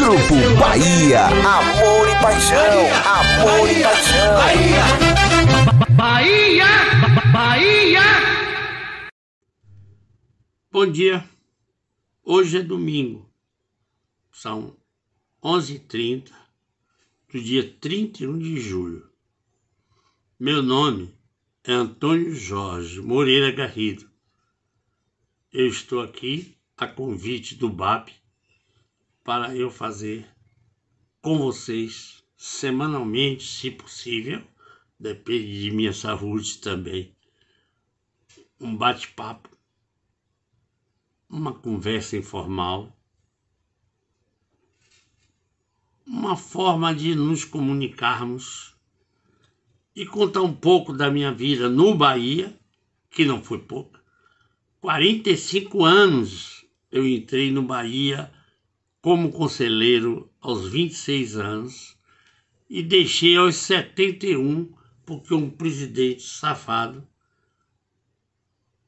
Grupo Bahia. Amor e paixão. Amor Bahia, e paixão. Bahia. Bahia. Bahia. Bom dia. Hoje é domingo. São 11h30 do dia 31 de julho. Meu nome é Antônio Jorge Moreira Garrido. Eu estou aqui a convite do BAP para eu fazer com vocês semanalmente, se possível, depende de minha saúde também. Um bate-papo, uma conversa informal, uma forma de nos comunicarmos e contar um pouco da minha vida no Bahia, que não foi pouca. 45 anos eu entrei no Bahia como conselheiro aos 26 anos e deixei aos 71 porque um presidente safado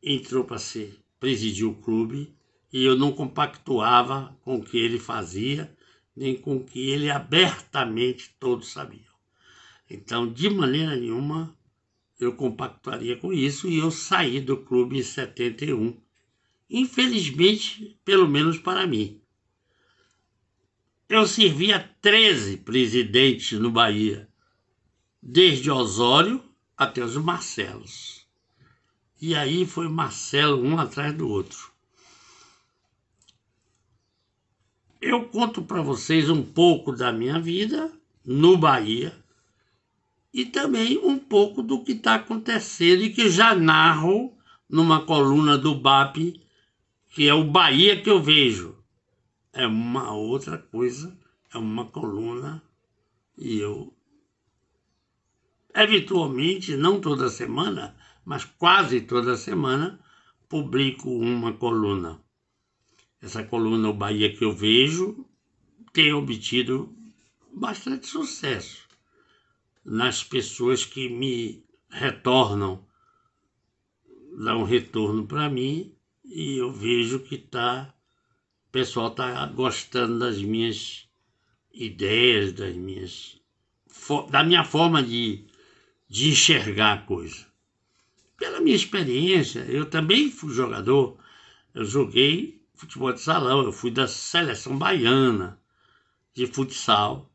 entrou para ser presidir o clube e eu não compactuava com o que ele fazia nem com o que ele abertamente todos sabiam. Então, de maneira nenhuma, eu compactuaria com isso e eu saí do clube em 71. Infelizmente, pelo menos para mim. Eu servi a 13 presidentes no Bahia, desde Osório até os Marcelos. E aí foi Marcelo um atrás do outro. Eu conto para vocês um pouco da minha vida no Bahia e também um pouco do que está acontecendo e que já narro numa coluna do BAP, que é o Bahia que eu vejo é uma outra coisa, é uma coluna e eu eventualmente, não toda semana, mas quase toda semana, publico uma coluna. Essa coluna O Bahia que eu vejo tem obtido bastante sucesso nas pessoas que me retornam, dão um retorno para mim e eu vejo que está pessoal está gostando das minhas ideias, das minhas da minha forma de, de enxergar a coisa. Pela minha experiência, eu também fui jogador, eu joguei futebol de salão, eu fui da seleção baiana de futsal.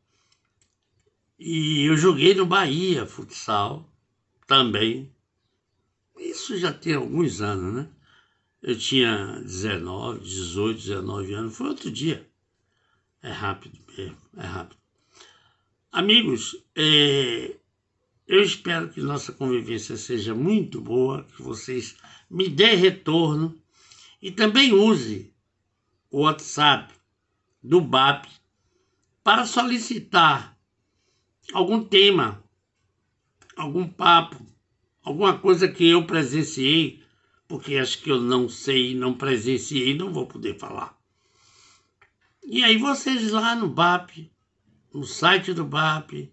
E eu joguei no Bahia futsal também. Isso já tem alguns anos, né? Eu tinha 19, 18, 19 anos, foi outro dia. É rápido mesmo, é rápido. Amigos, é, eu espero que nossa convivência seja muito boa, que vocês me deem retorno e também use o WhatsApp do BAP para solicitar algum tema, algum papo, alguma coisa que eu presenciei porque acho que eu não sei, não presenciei, não vou poder falar. E aí vocês lá no BAP, no site do BAP,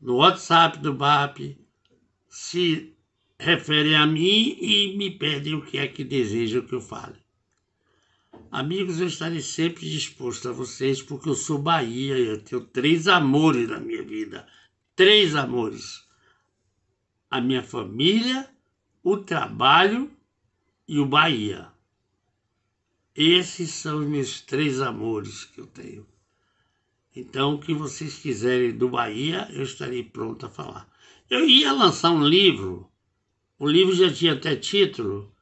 no WhatsApp do BAP, se referem a mim e me pedem o que é que desejam que eu fale. Amigos, eu estarei sempre disposto a vocês, porque eu sou Bahia e eu tenho três amores na minha vida. Três amores: a minha família, o trabalho e o Bahia. Esses são os meus três amores que eu tenho. Então, o que vocês quiserem do Bahia, eu estarei pronto a falar. Eu ia lançar um livro, o livro já tinha até título,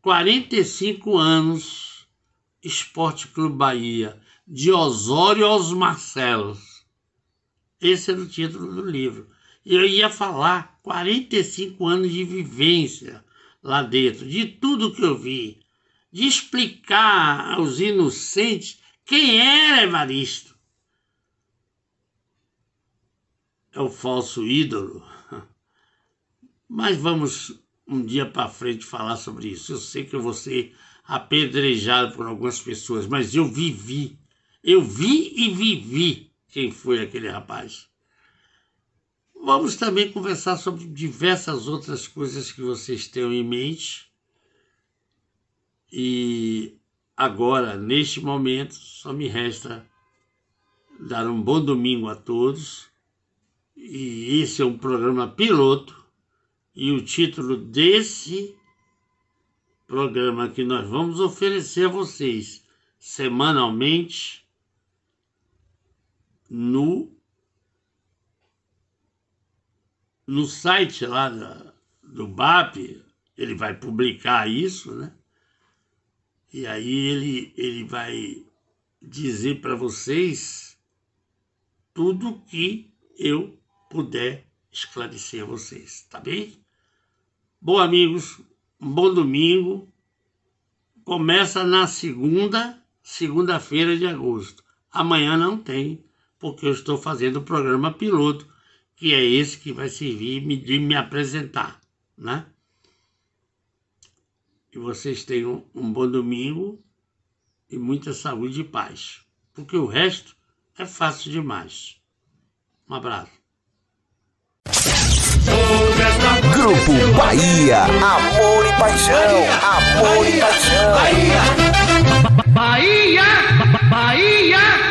45 anos Esporte Clube Bahia, de Osório aos Marcelos. Esse era o título do livro. E eu ia falar 45 anos de vivência lá dentro, de tudo que eu vi, de explicar aos inocentes quem era Evaristo. É o falso ídolo. Mas vamos um dia para frente falar sobre isso. Eu sei que eu vou ser apedrejado por algumas pessoas, mas eu vivi. Eu vi e vivi quem foi aquele rapaz. Vamos também conversar sobre diversas outras coisas que vocês tenham em mente. E agora, neste momento, só me resta dar um bom domingo a todos. E esse é um programa piloto e o título desse programa que nós vamos oferecer a vocês semanalmente no no site lá da, do BAP, ele vai publicar isso, né? E aí ele, ele vai dizer para vocês tudo que eu puder esclarecer a vocês, tá bem? Bom, amigos, um bom domingo. Começa na segunda, segunda-feira de agosto. Amanhã não tem, porque eu estou fazendo o programa piloto que é esse que vai servir de me apresentar, né? Que vocês tenham um bom domingo e muita saúde e paz, porque o resto é fácil demais. Um abraço. Grupo Bahia, amor e paixão, amor Bahia, e paixão. Bahia, Bahia, Bahia.